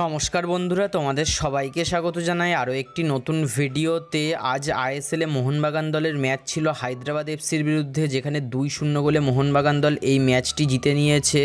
নমস্কার বন্ধুরা তোমাদের সবাইকে স্বাগত জানাই আরও একটি নতুন ভিডিওতে আজ আইএসএলে মোহনবাগান দলের ম্যাচ ছিল হায়দ্রাবাদ এফসির বিরুদ্ধে যেখানে দুই শূন্য গোলে মোহনবাগান দল এই ম্যাচটি জিতে নিয়েছে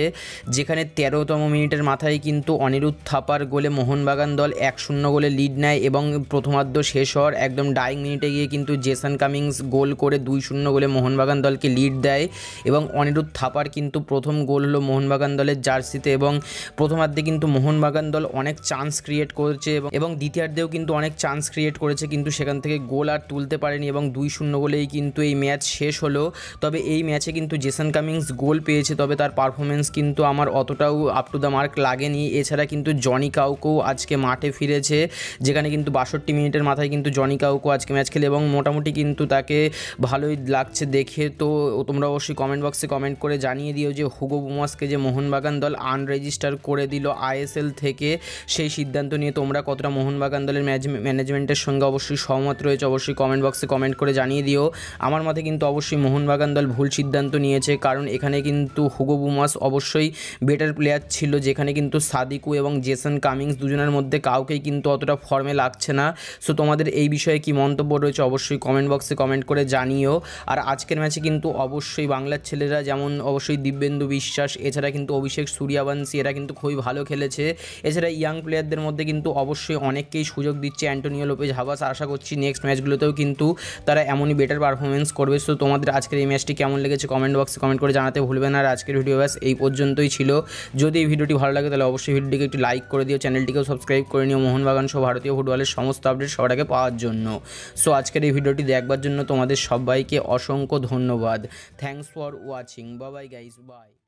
যেখানে তেরোতম মিনিটের মাথায় কিন্তু অনিরুদ্ধ থাপার গোলে মোহনবাগান দল এক শূন্য গোলে লিড নেয় এবং প্রথমার্ধ শেষ হওয়ার একদম ডাইং মিনিটে গিয়ে কিন্তু জেসন কামিংস গোল করে দুই শূন্য গোলে মোহনবাগান দলকে লিড দেয় এবং অনিরুদ্ধ থাপার কিন্তু প্রথম গোল হলো মোহনবাগান দলের জার্সিতে এবং প্রথমার্ধে কিন্তু মোহনবাগান দল অনেক চান্স ক্রিয়েট করেছে এবং দ্বিতীয়ার্ধেও কিন্তু অনেক চান্স ক্রিয়েট করেছে কিন্তু সেখান থেকে গোল আর তুলতে পারেনি এবং দুই শূন্য গোলেই কিন্তু এই ম্যাচ শেষ হলো তবে এই ম্যাচে কিন্তু জেসন কামিংস গোল পেয়েছে তবে তার পারফরমেন্স কিন্তু আমার অতটাও আপ টু দ্য মার্ক লাগেনি এছাড়া কিন্তু জনি কাউকেও আজকে মাঠে ফিরেছে যেখানে কিন্তু বাষট্টি মিনিটের মাথায় কিন্তু জনি কাউকো আজকে ম্যাচ খেলে এবং মোটামুটি কিন্তু তাকে ভালোই লাগছে দেখে তো তোমরা অবশ্যই কমেন্ট বক্সে কমেন্ট করে জানিয়ে দিও যে হুগো বুমাসকে যে মোহনবাগান দল আনরেজিস্টার করে দিল আইএসএল থেকে সেই সিদ্ধান্ত নিয়ে তোমরা কতটা মোহনবাগান দলের ম্যানেজমেন্টের সঙ্গে অবশ্যই সহমত রয়েছে অবশ্যই কমেন্ট বক্সে কমেন্ট করে জানিয়ে দিও আমার মতে কিন্তু অবশ্যই মোহনবাগান দল ভুল সিদ্ধান্ত নিয়েছে কারণ এখানে কিন্তু হুগো বুমাস অবশ্যই বেটার প্লেয়ার ছিল যেখানে কিন্তু সাদিকু এবং জেসন কামিংস দুজনের মধ্যে কাউকেই কিন্তু অতটা ফর্মে লাগছে না সো তোমাদের এই বিষয়ে কি মন্তব্য রয়েছে অবশ্যই কমেন্ট বক্সে কমেন্ট করে জানিও আর আজকের ম্যাচে কিন্তু অবশ্যই বাংলার ছেলেরা যেমন অবশ্যই দিব্যেন্দু বিশ্বাস এছাড়া কিন্তু অভিষেক সূর্যাবংশী এরা কিন্তু খুবই ভালো খেলেছে এছাড়া ইয়াং প্লেয়ারদের মধ্যে কিন্তু অবশ্যই অনেককেই সুযোগ দিচ্ছে অ্যান্টোনিও লোপেজ হাবাস আশা করছি নেক্সট ম্যাচগুলোতেও কিন্তু তারা এমনই বেটার পারফরমেন্স করবে সো তোমাদের আজকের এই ম্যাচটি কেমন লেগেছে কমেন্ট বক্সে কমেন্ট করে জানাতে ভুলবে না আর আজকের ভিডিও ব্যাস এই পর্যন্তই ছিল যদি এই ভিডিওটি ভালো লাগে তাহলে অবশ্যই ভিডিওটিকে একটি লাইক করে দিও চ্যানেলটিকেও সাবস্ক্রাইব করে নিও মোহনবাগান সহ ভারতীয় ফুটবলের সমস্ত আপডেট সবার পাওয়ার জন্য সো আজকের এই ভিডিওটি দেখবার জন্য তোমাদের সবাইকে অসংখ্য ধন্যবাদ thanks for watching Babai guys by